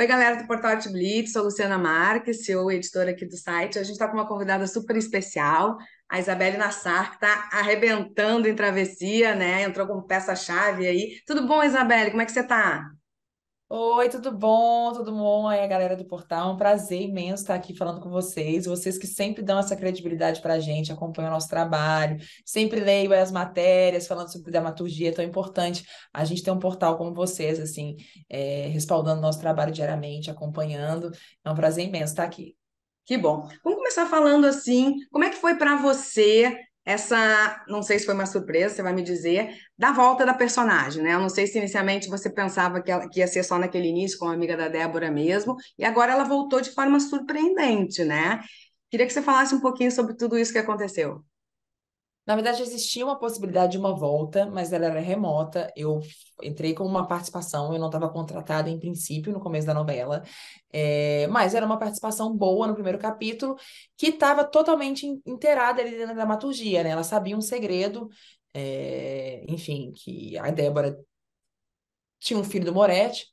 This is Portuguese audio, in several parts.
Oi, galera do Portal Arte Blitz, sou Luciana Marques, CEO e editora aqui do site. A gente está com uma convidada super especial, a Isabelle Nassar, que está arrebentando em travessia, né? Entrou como peça-chave aí. Tudo bom, Isabelle? Como é que você está? Oi, tudo bom? Tudo bom? Aí, a galera do portal, um prazer imenso estar aqui falando com vocês. Vocês que sempre dão essa credibilidade para a gente, acompanham o nosso trabalho, sempre leio as matérias falando sobre dramaturgia, é tão importante a gente ter um portal como vocês, assim, é, respaldando nosso trabalho diariamente, acompanhando. É um prazer imenso estar aqui. Que bom. Vamos começar falando assim, como é que foi para você essa, não sei se foi uma surpresa, você vai me dizer, da volta da personagem, né? Eu não sei se inicialmente você pensava que, ela, que ia ser só naquele início com a amiga da Débora mesmo, e agora ela voltou de forma surpreendente, né? Queria que você falasse um pouquinho sobre tudo isso que aconteceu. Na verdade, existia uma possibilidade de uma volta, mas ela era remota. Eu entrei com uma participação, eu não estava contratada em princípio no começo da novela, é, mas era uma participação boa no primeiro capítulo, que estava totalmente inteirada ali na dramaturgia, né? Ela sabia um segredo, é, enfim, que a Débora tinha um filho do Moretti,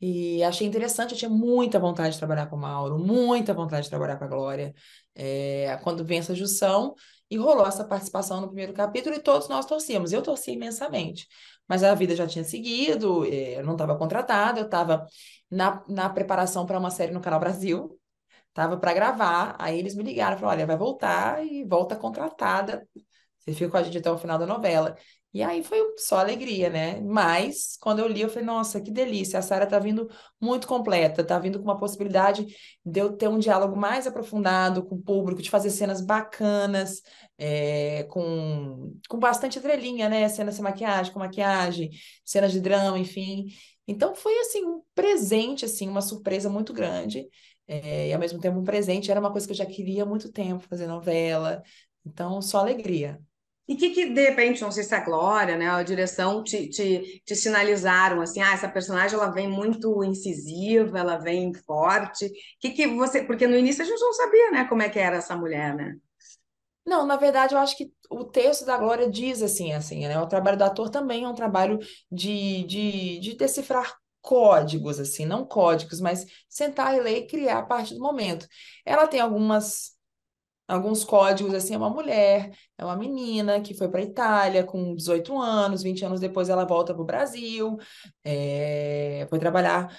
e achei interessante, eu tinha muita vontade de trabalhar com o Mauro, muita vontade de trabalhar com a Glória. É, quando vem essa junção, e rolou essa participação no primeiro capítulo e todos nós torcíamos. Eu torci imensamente, mas a vida já tinha seguido, eh, eu não estava contratada, eu estava na, na preparação para uma série no Canal Brasil, estava para gravar, aí eles me ligaram e falaram: olha, vai voltar e volta contratada, você fica com a gente até o final da novela. E aí foi só alegria, né? Mas quando eu li, eu falei, nossa, que delícia, a Sara tá vindo muito completa, tá vindo com uma possibilidade de eu ter um diálogo mais aprofundado com o público, de fazer cenas bacanas, é, com, com bastante entrelinha, né? Cenas sem maquiagem, com maquiagem, cenas de drama, enfim. Então foi assim, um presente, assim, uma surpresa muito grande. É, e ao mesmo tempo um presente, era uma coisa que eu já queria há muito tempo fazer novela. Então, só alegria. E que, que, de repente, não sei se é a Glória, né, a direção te, te, te, sinalizaram, assim, ah, essa personagem ela vem muito incisiva, ela vem forte. Que que você, porque no início a gente não sabia, né, como é que era essa mulher, né? Não, na verdade, eu acho que o texto da Glória diz assim, assim, né? O trabalho do ator também é um trabalho de, de, de decifrar códigos, assim, não códigos, mas sentar e ler e criar a partir do momento. Ela tem algumas alguns códigos assim, é uma mulher, é uma menina que foi para Itália com 18 anos, 20 anos depois ela volta para o Brasil, é, foi trabalhar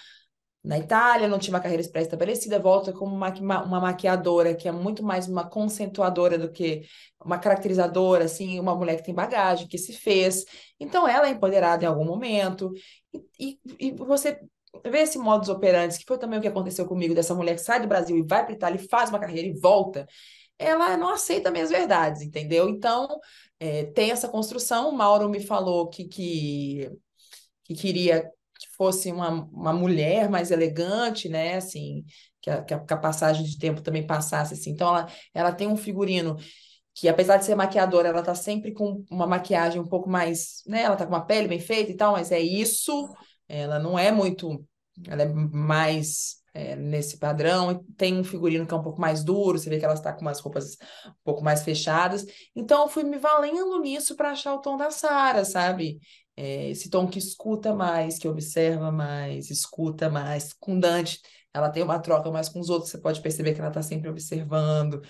na Itália, não tinha uma carreira pré-estabelecida, volta como uma uma maquiadora, que é muito mais uma conceituadora do que uma caracterizadora, assim, uma mulher que tem bagagem, que se fez. Então, ela é empoderada em algum momento. E, e, e você vê esse modus operandi, que foi também o que aconteceu comigo, dessa mulher que sai do Brasil e vai para Itália e faz uma carreira e volta ela não aceita minhas verdades, entendeu? Então, é, tem essa construção. O Mauro me falou que, que, que queria que fosse uma, uma mulher mais elegante, né? Assim, que a, que a passagem de tempo também passasse assim. Então, ela, ela tem um figurino que apesar de ser maquiadora, ela tá sempre com uma maquiagem um pouco mais, né? Ela tá com uma pele bem feita e tal, mas é isso. Ela não é muito, ela é mais é, nesse padrão. Tem um figurino que é um pouco mais duro, você vê que ela está com umas roupas um pouco mais fechadas. Então, eu fui me valendo nisso para achar o tom da Sara, sabe? É, esse tom que escuta mais, que observa mais, escuta mais, com Dante. Ela tem uma troca mais com os outros, você pode perceber que ela está sempre observando.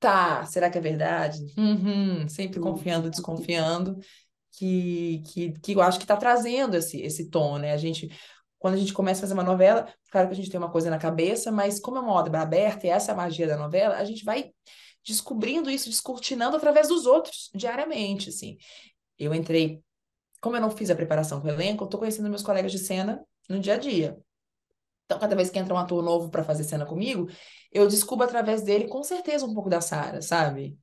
Tá, será que é verdade? Uhum, sempre uhum. confiando, desconfiando que, que, que eu acho que está trazendo esse, esse tom, né? A gente quando a gente começa a fazer uma novela, claro que a gente tem uma coisa na cabeça, mas como é uma obra aberta e essa é a magia da novela, a gente vai descobrindo isso, descortinando através dos outros diariamente, assim. Eu entrei, como eu não fiz a preparação com o elenco, eu tô conhecendo meus colegas de cena no dia a dia. Então, cada vez que entra um ator novo para fazer cena comigo, eu descubro através dele, com certeza, um pouco da Sara, sabe?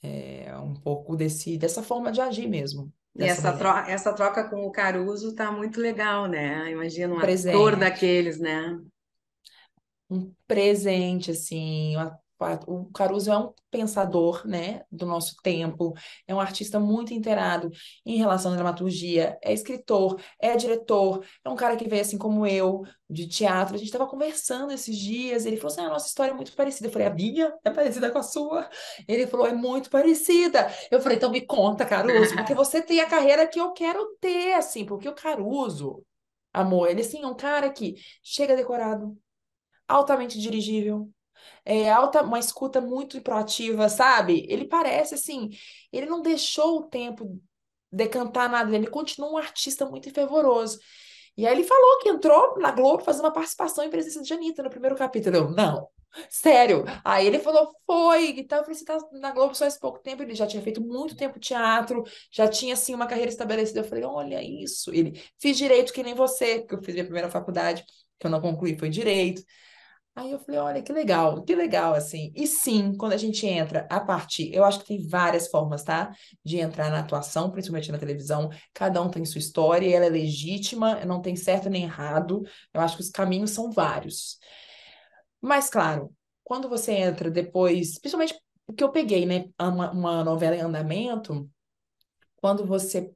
É, um pouco desse, dessa forma de agir mesmo essa troca, essa troca com o Caruso tá muito legal, né? Imagina um, um ator daqueles, né? Um presente, assim, o Caruso é um pensador, né, do nosso tempo, é um artista muito inteirado em relação à dramaturgia, é escritor, é diretor, é um cara que veio assim como eu, de teatro. A gente estava conversando esses dias, ele falou assim: a ah, nossa história é muito parecida. Eu falei: a minha é parecida com a sua? Ele falou: é muito parecida. Eu falei: então me conta, Caruso, porque você tem a carreira que eu quero ter, assim, porque o Caruso, amor, ele assim, é um cara que chega decorado, altamente dirigível, é, alta, uma escuta muito proativa, sabe? Ele parece assim, ele não deixou o tempo decantar nada, ele continua um artista muito fervoroso. E aí ele falou que entrou na Globo fazer uma participação em presença de Anitta no primeiro capítulo. Eu, não, sério. Aí ele falou, foi, e então tal. Eu falei, você tá na Globo só esse pouco tempo. Ele já tinha feito muito tempo teatro, já tinha, assim, uma carreira estabelecida. Eu falei, olha isso. Ele, fiz direito que nem você, que eu fiz minha primeira faculdade, que eu não concluí, foi direito. Aí eu falei, olha, que legal, que legal, assim. E sim, quando a gente entra a partir, eu acho que tem várias formas, tá? De entrar na atuação, principalmente na televisão. Cada um tem sua história, ela é legítima, não tem certo nem errado. Eu acho que os caminhos são vários. Mas, claro, quando você entra depois, principalmente o que eu peguei, né, uma, uma novela em andamento, quando você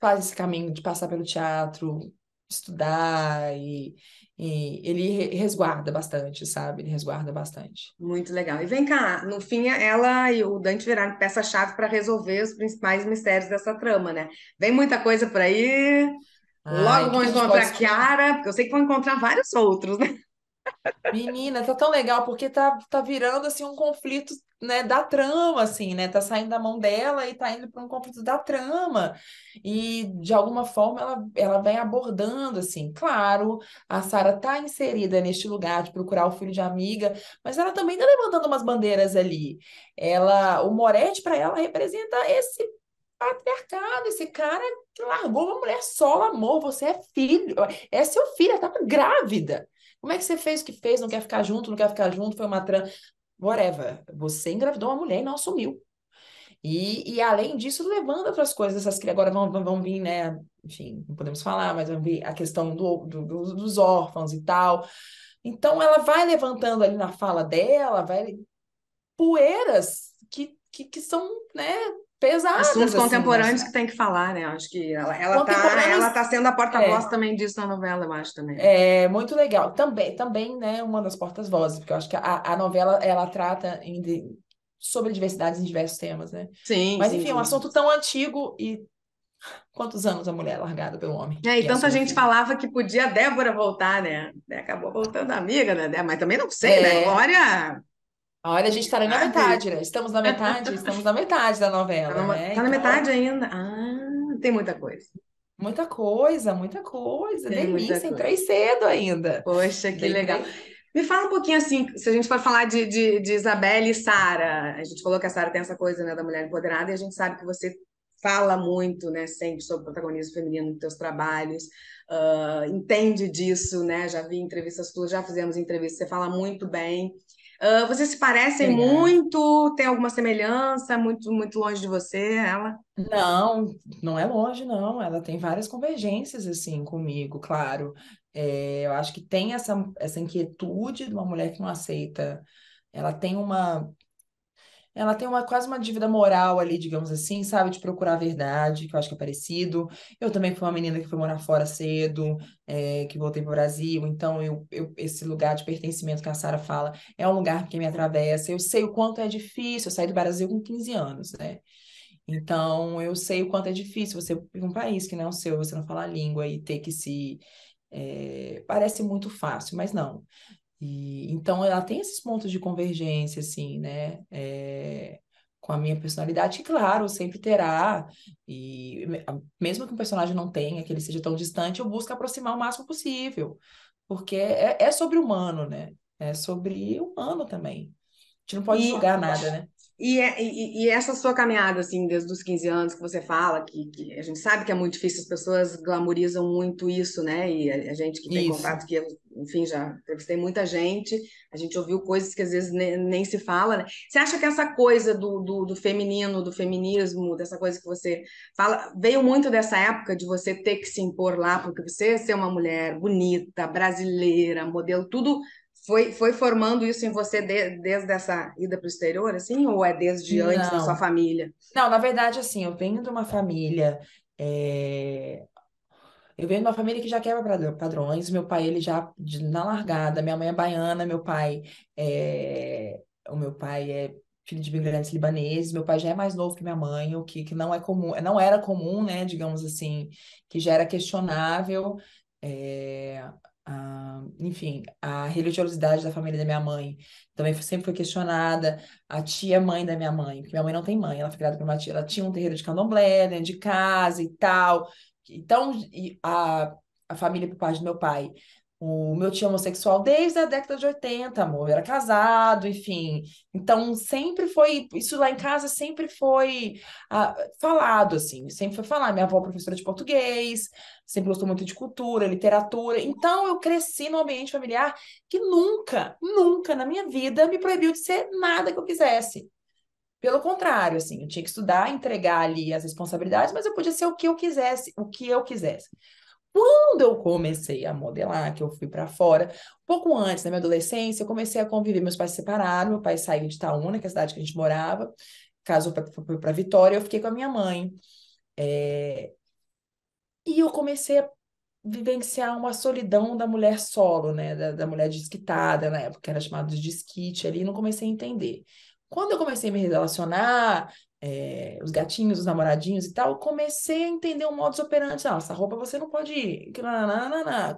faz esse caminho de passar pelo teatro, estudar e, e, ele resguarda bastante, sabe? Ele resguarda bastante. Muito legal. E vem cá, no fim ela e o Dante viraram peça-chave para resolver os principais mistérios dessa trama, né? Vem muita coisa por aí. Ai, Logo vão encontrar a Kiara, porque eu sei que vão encontrar vários outros, né? Menina, tá tão legal, porque tá, tá virando assim um conflito né, da trama, assim, né? Tá saindo da mão dela e tá indo para um conflito da trama. E de alguma forma ela, ela vem abordando, assim, claro, a Sara tá inserida neste lugar de procurar o filho de amiga, mas ela também tá levantando umas bandeiras ali. Ela, o Moretti para ela representa esse patriarcado, esse cara que largou uma mulher só, amor, você é filho, é seu filho, ela tava tá grávida. Como é que você fez o que fez? Não quer ficar junto, não quer ficar junto, foi uma trama Whatever. Você engravidou uma mulher e não assumiu. E, e além disso, levando outras coisas, essas que agora vão, vão vir, né? Enfim, não podemos falar, mas vão vir a questão do, do, dos órfãos e tal. Então, ela vai levantando ali na fala dela, vai poeiras que, que, que são, né, pesadas. Assuntos assim, né? contemporâneos que tem que falar, né? Acho que ela, ela, tá, ela tá sendo a porta-voz é. também disso na novela, eu acho também. É, muito legal. Também, também né, uma das portas-vozes, porque eu acho que a, a novela, ela trata em, sobre diversidades em diversos temas, né? Sim. Mas, enfim, é sim. um assunto tão antigo e Quantos anos a mulher é largada pelo homem? É, e tanta gente falava que podia a Débora voltar, né? Acabou voltando amiga, né? Mas também não sei, né? é... né? Glória Olha, a gente está na metade, né? Estamos na metade, estamos na metade da novela, Tá, numa- né? tá na então metade ainda? Ah, tem muita coisa. muita coisa, muita coisa. Tem muita Delícia, coisa. entrei cedo ainda. Poxa, que legal. Me fala um pouquinho assim, se a gente for falar de, de, de Isabelle e Sara, a gente falou que a Sara tem essa coisa, né, da mulher empoderada, e a gente sabe que você fala muito, né, sempre sobre o protagonismo feminino nos teus trabalhos, ah, entende disso, né, já vi entrevistas tuas, já fizemos entrevistas, você fala muito bem. Ah, vocês se parecem muito? Tem alguma semelhança? Muito, muito longe de você, ela? Não, não é longe, não. Ela tem várias convergências, assim, comigo, claro. É, eu acho que tem essa, essa inquietude de uma mulher que não aceita. Ela tem uma, ela tem uma quase uma dívida moral ali, digamos assim, sabe, de procurar a verdade, que eu acho que é parecido. Eu também fui uma menina que foi morar fora cedo, é, que voltei para o Brasil, então eu, eu, esse lugar de pertencimento que a Sara fala é um lugar que me atravessa. Eu sei o quanto é difícil, eu saí do Brasil com 15 anos, né? Então, eu sei o quanto é difícil você ir um país que não é o seu, você não fala a língua e ter que se é, parece muito fácil, mas não. E, então, ela tem esses pontos de convergência, assim, né? É, com a minha personalidade, e claro, sempre terá. E mesmo que um personagem não tenha, que ele seja tão distante, eu busco aproximar o máximo possível. Porque é, é sobre humano, né? É sobre humano também gente não pode e, julgar nada, né? É, e, e, e, essa sua caminhada, assim, desde os 15 anos que você fala, que, que, a gente sabe que é muito difícil, as pessoas glamorizam muito isso, né? E a, a gente que tem isso. contato, que, enfim, já entrevistei muita gente, a gente ouviu coisas que às vezes nem, nem se fala, né? Você acha que essa coisa do, do, do, feminino, do feminismo, dessa coisa que você fala, veio muito dessa época de você ter que se impor lá, porque você ser uma mulher bonita, brasileira, modelo, tudo foi, foi formando isso em você de, desde essa ida para o exterior, assim? Ou é desde antes da sua família? Não, na verdade, assim, eu venho de uma família. É... Eu venho de uma família que já quebra padrões. Meu pai, ele já na largada. Minha mãe é baiana, meu pai é... O meu pai é filho de imigrantes libaneses. Meu pai já é mais novo que minha mãe, o que, que não é comum, não era comum, né? Digamos assim, que já era questionável. É... Ah, enfim, a religiosidade da família da minha mãe também sempre foi questionada. A tia é mãe da minha mãe, porque minha mãe não tem mãe, ela foi criada por uma tia, ela tinha um terreiro de candomblé dentro né, de casa e tal. Então, a, a família por parte do meu pai o meu tio é homossexual desde a década de 80, amor, era casado, enfim. Então, sempre foi. Isso lá em casa sempre foi ah, falado, assim, sempre foi falar. Minha avó é professora de português, sempre gostou muito de cultura, literatura. Então, eu cresci num ambiente familiar que nunca, nunca na minha vida me proibiu de ser nada que eu quisesse. Pelo contrário, assim, eu tinha que estudar, entregar ali as responsabilidades, mas eu podia ser o que eu quisesse, o que eu quisesse. Quando eu comecei a modelar, que eu fui para fora, pouco antes, da minha adolescência, eu comecei a conviver. Meus pais se separaram, meu pai saiu de Itaúna, que é a cidade que a gente morava, casou para Vitória, eu fiquei com a minha mãe. É... E eu comecei a vivenciar uma solidão da mulher solo, né? Da, da mulher desquitada, na época era chamado de desquite ali, não comecei a entender. Quando eu comecei a me relacionar, é, os gatinhos, os namoradinhos e tal, comecei a entender o modus operandi. Ah, essa roupa você não pode ir.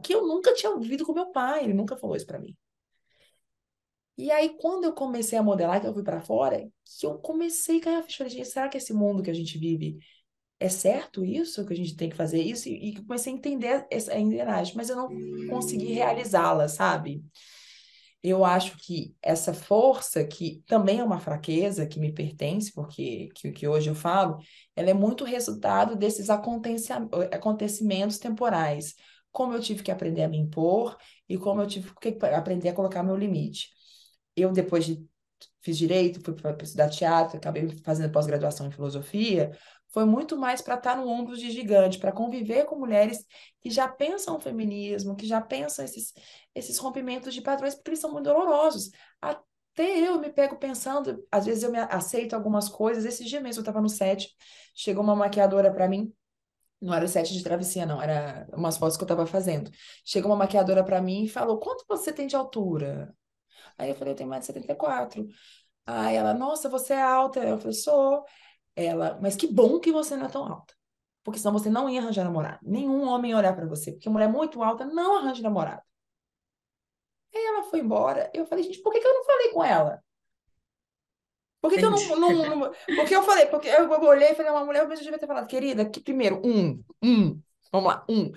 Que eu nunca tinha ouvido com meu pai, ele nunca falou isso para mim. E aí, quando eu comecei a modelar, que eu fui para fora, que eu comecei a ganhar ficha. Será que esse mundo que a gente vive é certo isso? Que a gente tem que fazer isso? E comecei a entender essa engrenagem, mas eu não consegui realizá-la, sabe? eu acho que essa força, que também é uma fraqueza que me pertence, porque que, que hoje eu falo, ela é muito resultado desses acontecimentos temporais. Como eu tive que aprender a me impor e como eu tive que aprender a colocar meu limite. Eu, depois de fiz direito, fui para estudar teatro, acabei fazendo pós-graduação em filosofia, foi muito mais para estar tá no ombro de gigante, para conviver com mulheres que já pensam o feminismo, que já pensam esses, esses rompimentos de padrões, porque eles são muito dolorosos. Até eu me pego pensando, às vezes eu me aceito algumas coisas. Esse dia mesmo eu estava no set, chegou uma maquiadora para mim, não era o set de travessia, não, era umas fotos que eu estava fazendo. Chegou uma maquiadora para mim e falou: Quanto você tem de altura? Aí eu falei: Eu tenho mais de 74. Aí ela, nossa, você é alta. Eu falei, sou. Ela, mas que bom que você não é tão alta. Porque senão você não ia arranjar namorado. Nenhum homem ia olhar para você. Porque mulher muito alta não arranja namorado. Aí ela foi embora. Eu falei, gente, por que, que eu não falei com ela? Por que, que eu não, não, não, Porque eu falei, porque eu, olhei e falei, uma mulher, eu devia ter falado, querida, que primeiro, um, um, vamos lá, um.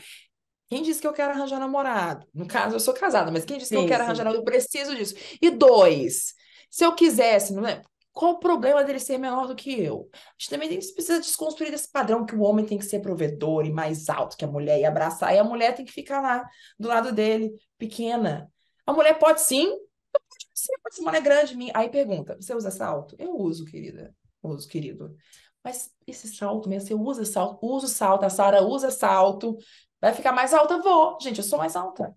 Quem disse que eu quero arranjar namorado? No caso, eu sou casada, mas quem disse que eu quero sim. arranjar namorado? Eu preciso disso. E dois, se eu quisesse, não é? Qual o problema dele ser menor do que eu? A gente também precisa desconstruir esse padrão que o homem tem que ser provedor e mais alto que a mulher e abraçar, e a mulher tem que ficar lá do lado dele, pequena. A mulher pode sim, pode sim, ser uma mulher é grande mim. Aí pergunta: você usa salto? Eu uso, querida. Uso, querido. Mas esse salto mesmo, você usa salto, uso salto, a Sara usa salto. Vai ficar mais alta? Vou. Gente, eu sou mais alta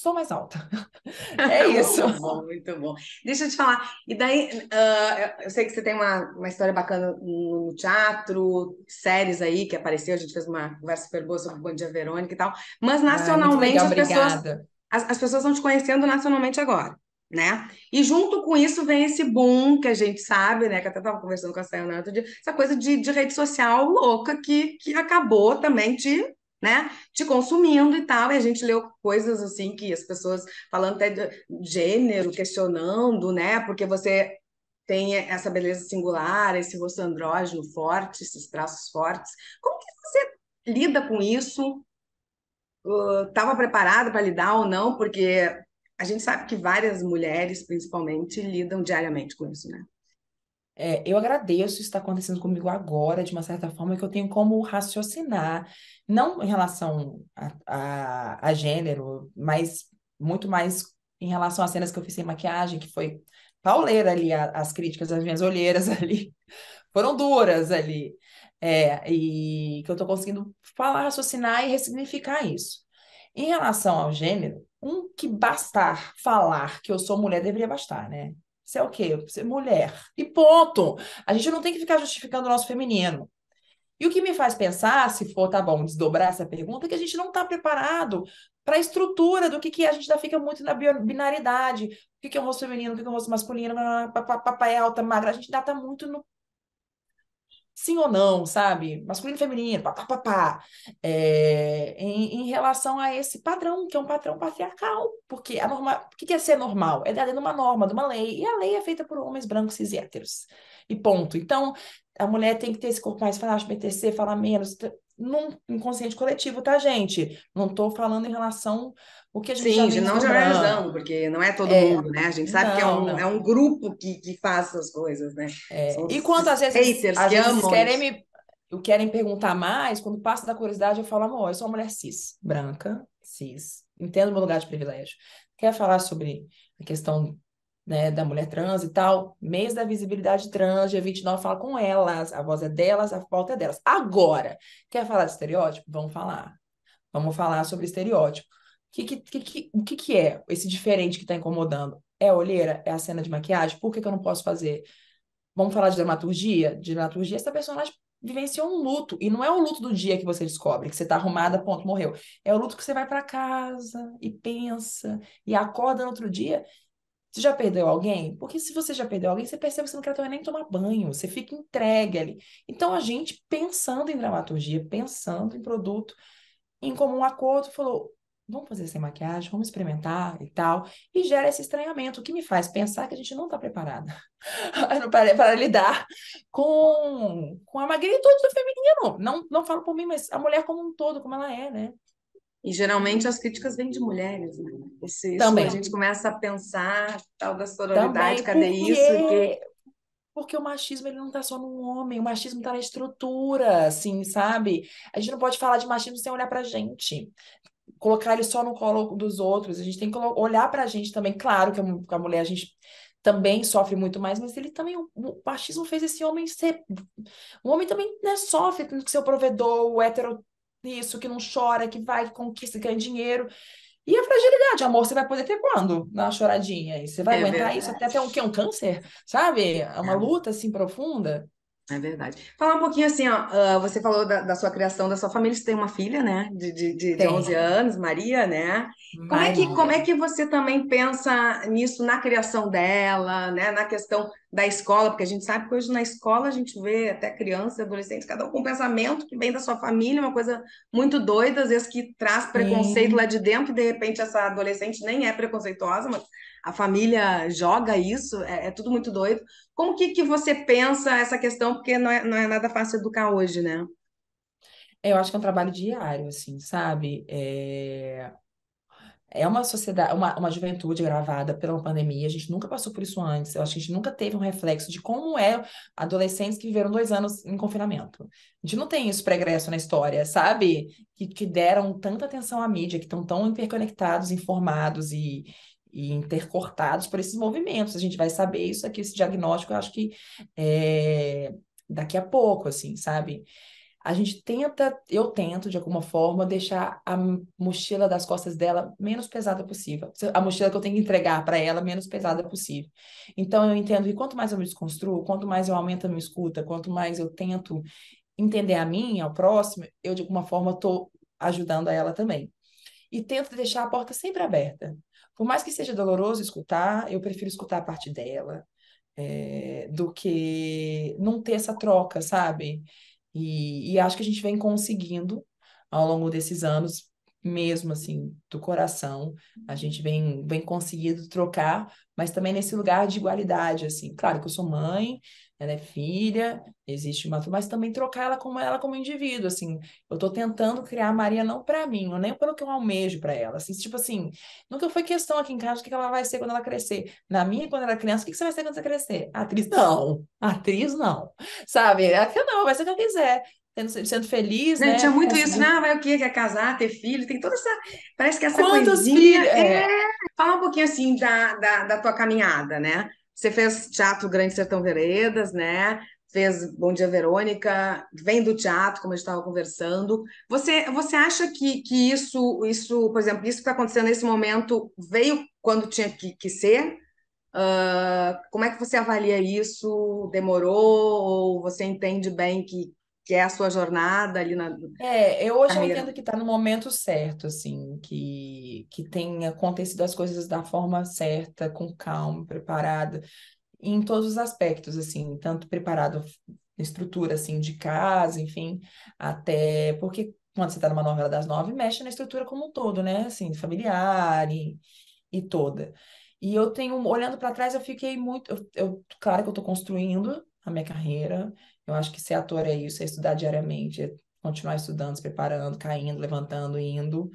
sou mais alta. É isso. muito bom, muito bom. Deixa eu te falar. E daí, uh, eu sei que você tem uma, uma história bacana no teatro, séries aí que apareceu, a gente fez uma conversa super boa sobre Bom Dia Verônica e tal. Mas nacionalmente ah, legal, as, pessoas, as, as pessoas estão te conhecendo nacionalmente agora. Né? E junto com isso vem esse boom que a gente sabe, né? Que até estava conversando com a Sayonara outro dia, essa coisa de, de rede social louca que, que acabou também de né? Te consumindo e tal. E a gente leu coisas assim que as pessoas falando até de gênero, questionando, né? Porque você tem essa beleza singular, esse rosto andrógeno forte, esses traços fortes. Como que você lida com isso? Estava uh, preparada para lidar ou não? Porque a gente sabe que várias mulheres, principalmente, lidam diariamente com isso, né? é, eu agradeço estar está acontecendo comigo agora, de uma certa forma, que eu tenho como raciocinar, não em relação a, a, a gênero, mas muito mais em relação às cenas que eu fiz sem maquiagem, que foi pauleira ali, a, as críticas, as minhas olheiras ali, foram duras ali. É, e que eu estou conseguindo falar, raciocinar e ressignificar isso. Em relação ao gênero, um que bastar falar que eu sou mulher deveria bastar, né? Você é o quê? Você é mulher. E ponto. A gente não tem que ficar justificando o nosso feminino. E o que me faz pensar, se for, tá bom, desdobrar essa pergunta, é que a gente não está preparado para a estrutura do que, que é. A gente ainda fica muito na binaridade. O que, que é um rosto feminino, o que, que é um rosto masculino, papapá, é alta, magra. A gente ainda está muito no sim ou não, sabe? Masculino e feminino, papapá. É, em, em relação a esse padrão, que é um padrão patriarcal. Porque a norma, o que é ser normal? É dentro de uma norma, de uma lei. E a lei é feita por homens brancos cis e héteros. E ponto. Então, a mulher tem que ter esse corpo mais frágil, BTC, falar menos, num inconsciente coletivo, tá, gente? Não estou falando em relação o que a gente Sim, já não generalizando, porque não é todo é, mundo, né? A gente sabe não, que é um, é um grupo que, que faz essas coisas, né? É. E quantas vezes as que querem me querem perguntar mais, quando passa da curiosidade, eu falo, amor, eu sou uma mulher cis, branca, cis, entendo meu lugar de privilégio. Quer falar sobre a questão né, da mulher trans e tal, mês da visibilidade trans, dia 29, fala com elas, a voz é delas, a pauta é delas. Agora, quer falar de estereótipo? Vamos falar. Vamos falar sobre estereótipo. O que, que, que, o que, que é esse diferente que está incomodando? É a olheira? É a cena de maquiagem? Por que, que eu não posso fazer? Vamos falar de dramaturgia? De dramaturgia, essa personagem vivenciou um luto. E não é o luto do dia que você descobre, que você tá arrumada, ponto, morreu. É o luto que você vai para casa e pensa, e acorda no outro dia você já perdeu alguém? Porque se você já perdeu alguém, você percebe que você não quer nem tomar banho, você fica entregue ali. Então, a gente, pensando em dramaturgia, pensando em produto, em comum acordo, falou: vamos fazer sem maquiagem, vamos experimentar e tal. E gera esse estranhamento, o que me faz pensar que a gente não está preparada para, para, lidar com, com a magnitude do feminino. Não, não falo por mim, mas a mulher como um todo, como ela é, né? E geralmente as críticas vêm de mulheres, né? Esse, Também. a gente começa a pensar tal da sororidade, Também, cadê porque... isso? porque Porque o machismo ele não está só no homem, o machismo está na estrutura, assim, sabe? A gente não pode falar de machismo sem olhar para a gente colocar ele só no colo dos outros. A gente tem que olhar para a gente também. Claro que a mulher a gente também sofre muito mais, mas ele também o machismo fez esse homem ser o homem também né, sofre tendo que ser o provedor, o hétero isso, que não chora, que vai, que conquista, que ganha dinheiro. E a fragilidade, amor, você vai poder ter quando? na uma choradinha. E você vai é aguentar verdade. isso até ter um, que, um câncer, sabe? É uma é. luta assim profunda. É verdade. Falar um pouquinho assim, ó, ah, você falou da, da, sua criação, da sua família, você tem uma filha, né, de, de, de, de 11 anos, Maria, né? Maria. Como é, que, como é que você também pensa nisso na criação dela, né, na questão da escola, porque a gente sabe que hoje na escola a gente vê até crianças, adolescentes, cada um com um pensamento que vem da sua família, uma coisa muito doida, às vezes que traz preconceito Sim. lá de dentro, e de repente essa adolescente nem é preconceituosa, mas a família joga isso, é, é tudo muito doido. Como que, que você pensa essa questão, porque não é, não é nada fácil educar hoje, né? Eu acho que é um trabalho diário, assim, sabe? É... É uma sociedade, uma, uma juventude gravada pela pandemia, a gente nunca passou por isso antes, eu acho que a gente nunca teve um reflexo de como é adolescentes que viveram dois anos em confinamento. A gente não tem isso pregresso na história, sabe? Que, que deram tanta atenção à mídia, que estão tão interconectados, informados e, e intercortados por esses movimentos. A gente vai saber isso aqui, esse diagnóstico, eu acho que é, daqui a pouco, assim, sabe? a gente tenta, eu tento de alguma forma deixar a mochila das costas dela menos pesada possível. A mochila que eu tenho que entregar para ela menos pesada possível. Então eu entendo que quanto mais eu me desconstruo, quanto mais eu aumento a minha escuta, quanto mais eu tento entender a minha, ao próximo, eu de alguma forma estou ajudando a ela também. E tento deixar a porta sempre aberta. Por mais que seja doloroso escutar, eu prefiro escutar a parte dela é, do que não ter essa troca, sabe? E, e acho que a gente vem conseguindo ao longo desses anos, mesmo assim do coração a gente vem vem conseguindo trocar mas também nesse lugar de igualdade assim claro que eu sou mãe ela é filha existe uma mas também trocar ela como ela como indivíduo assim eu estou tentando criar a Maria não para mim não nem pelo que eu almejo para ela assim tipo assim nunca foi questão aqui em casa o que ela vai ser quando ela crescer na minha quando ela era criança o que você vai ser quando você crescer atriz não atriz não sabe é que não vai ser o que eu quiser sendo, sendo feliz, né? Tinha muito isso, né? vai o que Quer casar, ter filho? Tem toda essa... Parece que essa Quantos coisinha... Filhos? É. é... Fala um pouquinho, assim, da, da, da tua caminhada, né? Você fez teatro Grande Sertão Veredas, né? fez Bom Dia Verônica, vem do teatro, como a gente estava conversando. Você, você acha que, que isso, isso, por exemplo, isso que está acontecendo nesse momento veio quando tinha que, que ser? Uh, como é que você avalia isso? Demorou? Ou você entende bem que que é a sua jornada ali na. É, eu hoje carreira. eu entendo que está no momento certo, assim, que, que tenha acontecido as coisas da forma certa, com calma, preparada, em todos os aspectos, assim, tanto preparado estrutura, assim, de casa, enfim, até porque quando você está numa novela das nove, mexe na estrutura como um todo, né, assim, familiar e, e toda. E eu tenho, olhando para trás, eu fiquei muito, eu, eu claro que eu estou construindo a minha carreira, eu acho que ser ator é isso, é estudar diariamente, é continuar estudando, se preparando, caindo, levantando, indo.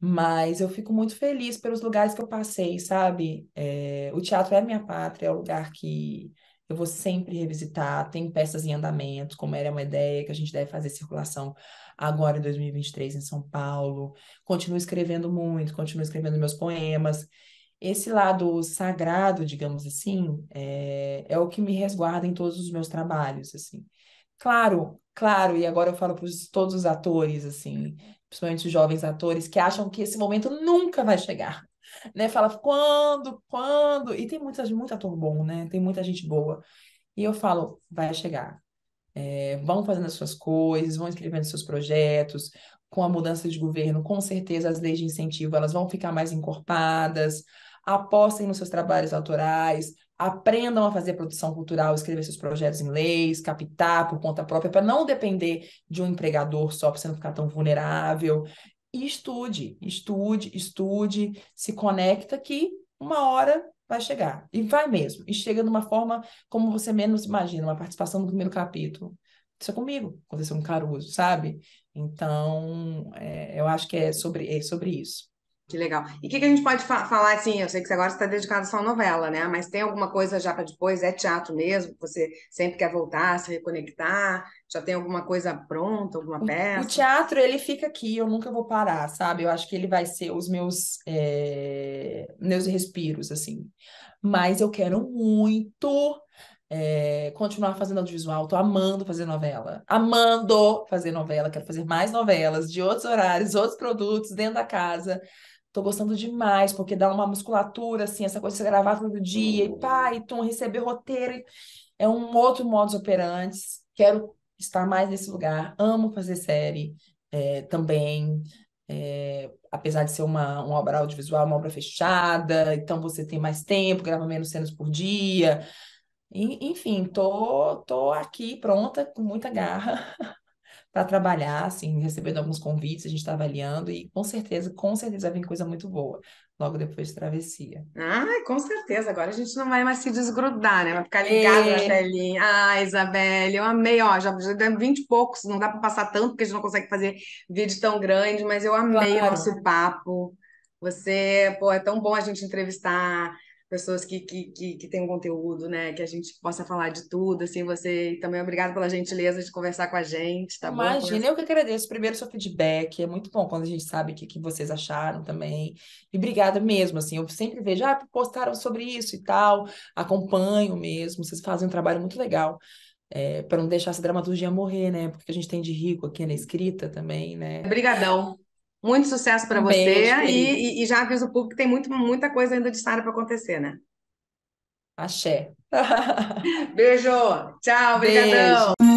Mas eu fico muito feliz pelos lugares que eu passei, sabe? É, o teatro é minha pátria, é o lugar que eu vou sempre revisitar. Tem peças em andamento, como era uma ideia que a gente deve fazer circulação agora em 2023 em São Paulo. Continuo escrevendo muito, continuo escrevendo meus poemas. Esse lado sagrado, digamos assim, é, é o que me resguarda em todos os meus trabalhos, assim. Claro, claro, e agora eu falo para todos os atores, assim, principalmente os jovens atores, que acham que esse momento nunca vai chegar, né? Fala, quando, quando? E tem muita, muito ator bom, né? Tem muita gente boa. E eu falo, vai chegar. É, vão fazendo as suas coisas, vão escrevendo seus projetos, com a mudança de governo, com certeza as leis de incentivo elas vão ficar mais encorpadas, apostem nos seus trabalhos autorais, aprendam a fazer produção cultural, escrever seus projetos em leis, captar por conta própria, para não depender de um empregador só, para você não ficar tão vulnerável. E estude, estude, estude, se conecta que uma hora vai chegar. E vai mesmo. E chega de uma forma como você menos imagina, uma participação no primeiro capítulo. Isso é comigo, aconteceu com Caruso, sabe? Então, é, eu acho que é sobre, é sobre isso. Que legal. E o que, que, a gente pode fa falar, assim, eu sei que você agora está dedicado só à novela, né? Mas tem alguma coisa já para depois? É teatro mesmo? Você sempre quer voltar, se reconectar? Já tem alguma coisa pronta, alguma peça? O, o teatro, ele fica aqui, eu nunca vou parar, sabe? Eu acho que ele vai ser os meus, é, meus respiros, assim. Mas eu quero muito é, continuar fazendo audiovisual, estou amando fazer novela, amando fazer novela, quero fazer mais novelas de outros horários, outros produtos dentro da casa, Tô gostando demais, porque dá uma musculatura, assim, essa coisa de você gravar todo dia, e uhum. Python, receber roteiro. É um outro modus operandi. Quero estar mais nesse lugar. Amo fazer série é, também. É, apesar de ser uma, uma obra audiovisual, uma obra fechada, então você tem mais tempo, grava menos cenas por dia. E, enfim, tô, tô aqui pronta, com muita garra, para trabalhar, assim, recebendo alguns convites, a gente está avaliando e com certeza, com certeza vem coisa muito boa logo depois de travessia. Ah, com certeza, agora a gente não vai mais se desgrudar, né? Vai ficar ligado é. na telinha. Ah, Isabelle, eu amei, ó, já, já deu 20 e poucos, não dá para passar tanto porque a gente não consegue fazer vídeo tão grande, mas eu amei claro. o nosso papo. Você, pô, é tão bom a gente entrevistar pessoas que, que, que, que têm um conteúdo, né? Que a gente possa falar de tudo, assim, você também obrigado pela gentileza de conversar com a gente, tá Imagina, bom? Imagina, eu que agradeço primeiro seu feedback, é muito bom quando a gente sabe o que, que vocês acharam também, e obrigada mesmo, assim, eu sempre vejo, ah, postaram sobre isso e tal, acompanho mesmo, vocês fazem um trabalho muito legal. É, para não deixar essa dramaturgia morrer, né? Porque a gente tem de rico aqui na escrita também, né? Obrigadão. Muito sucesso para um você e, e, já aviso o público que tem muito, muita coisa ainda de Sara para acontecer, né? Axé. beijo. Tchau, obrigadão. Beijo.